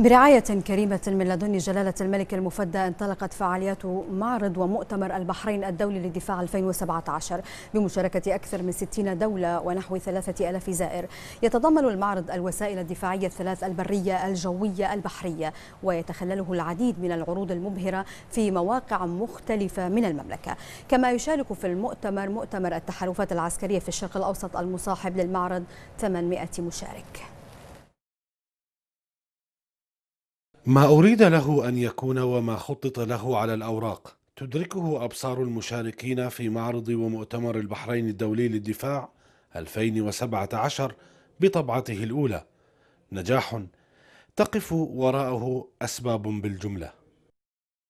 برعاية كريمة من لدن جلالة الملك المفدى انطلقت فعاليات معرض ومؤتمر البحرين الدولي للدفاع 2017 بمشاركة أكثر من 60 دولة ونحو 3000 زائر يتضمن المعرض الوسائل الدفاعية الثلاث البرية الجوية البحرية ويتخلله العديد من العروض المبهرة في مواقع مختلفة من المملكة كما يشارك في المؤتمر مؤتمر التحالفات العسكرية في الشرق الأوسط المصاحب للمعرض 800 مشارك ما أريد له أن يكون وما خطط له على الأوراق تدركه أبصار المشاركين في معرض ومؤتمر البحرين الدولي للدفاع 2017 بطبعته الأولى نجاح تقف وراءه أسباب بالجملة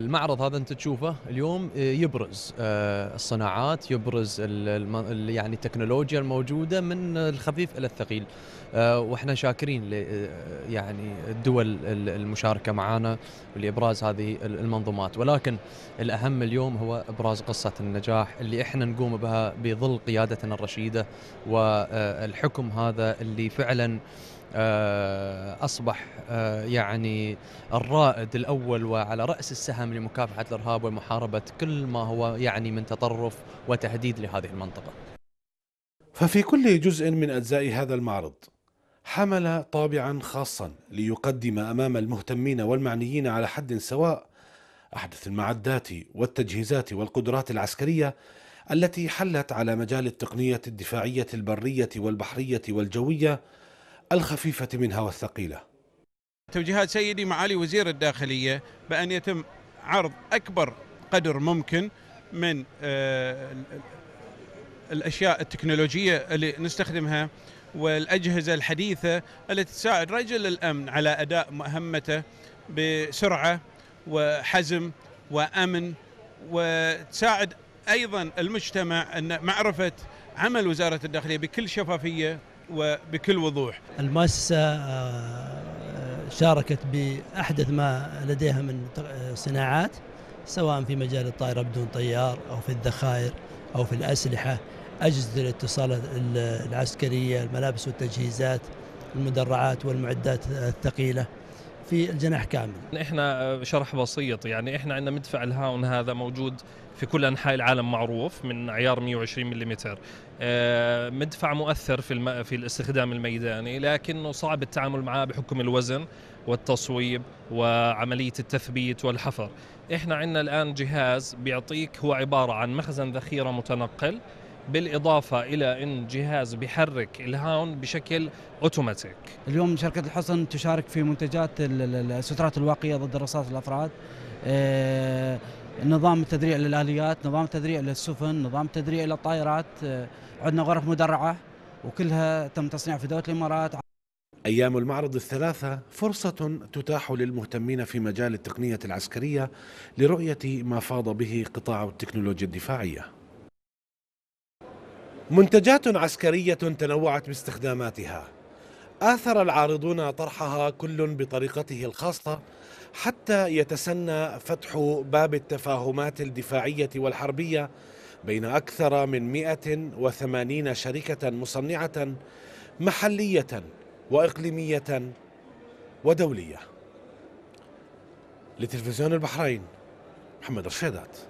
المعرض هذا انت تشوفه اليوم آه، يبرز آه، الصناعات يبرز يعني التكنولوجيا الموجوده من الخفيف الى الثقيل آه، واحنا شاكرين يعني الدول المشاركه معنا لابراز هذه المنظومات ولكن الاهم اليوم هو ابراز قصه النجاح اللي احنا نقوم بها بظل قيادتنا الرشيده والحكم هذا اللي فعلا آه، أصبح آه، يعني الرائد الأول وعلى رأس السهم لمكافحة الإرهاب ومحاربة كل ما هو يعني من تطرف وتهديد لهذه المنطقة ففي كل جزء من أجزاء هذا المعرض حمل طابعا خاصا ليقدم أمام المهتمين والمعنيين على حد سواء أحدث المعدات والتجهيزات والقدرات العسكرية التي حلت على مجال التقنية الدفاعية البرية والبحرية والجوية الخفيفة منها والثقيلة توجيهات سيدي معالي وزير الداخلية بأن يتم عرض أكبر قدر ممكن من آه، الأشياء التكنولوجية اللي نستخدمها والأجهزة الحديثة التي تساعد رجل الأمن على أداء مهمته بسرعة وحزم وأمن وتساعد أيضا المجتمع أن معرفة عمل وزارة الداخلية بكل شفافية وبكل وضوح المؤسسة آه، آه، شاركت بأحدث ما لديها من آه، صناعات سواء في مجال الطائرة بدون طيار أو في الذخائر أو في الأسلحة أجهزة الاتصالات العسكرية الملابس والتجهيزات المدرعات والمعدات الثقيلة في الجناح كامل احنا شرح بسيط يعني احنا عندنا مدفع الهاون هذا موجود في كل انحاء العالم معروف من عيار 120 ملم آه، مدفع مؤثر في في الاستخدام الميداني لكنه صعب التعامل معه بحكم الوزن والتصويب وعمليه التثبيت والحفر احنا عندنا الان جهاز بيعطيك هو عباره عن مخزن ذخيره متنقل بالإضافة إلى أن جهاز بيحرك الهاون بشكل أوتوماتيك اليوم شركة الحصن تشارك في منتجات السترات الواقية ضد الرصاص الأفراد آه، نظام التدريع للآليات نظام التدريع للسفن نظام التدريع للطائرات آه، عندنا غرف مدرعة وكلها تم تصنيعها في دولة الإمارات أيام المعرض الثلاثة فرصة تتاح للمهتمين في مجال التقنية العسكرية لرؤية ما فاض به قطاع التكنولوجيا الدفاعية منتجات عسكرية تنوعت باستخداماتها آثر العارضون طرحها كل بطريقته الخاصة حتى يتسنى فتح باب التفاهمات الدفاعية والحربية بين أكثر من 180 شركة مصنعة محلية وإقليمية ودولية لتلفزيون البحرين محمد رشيدات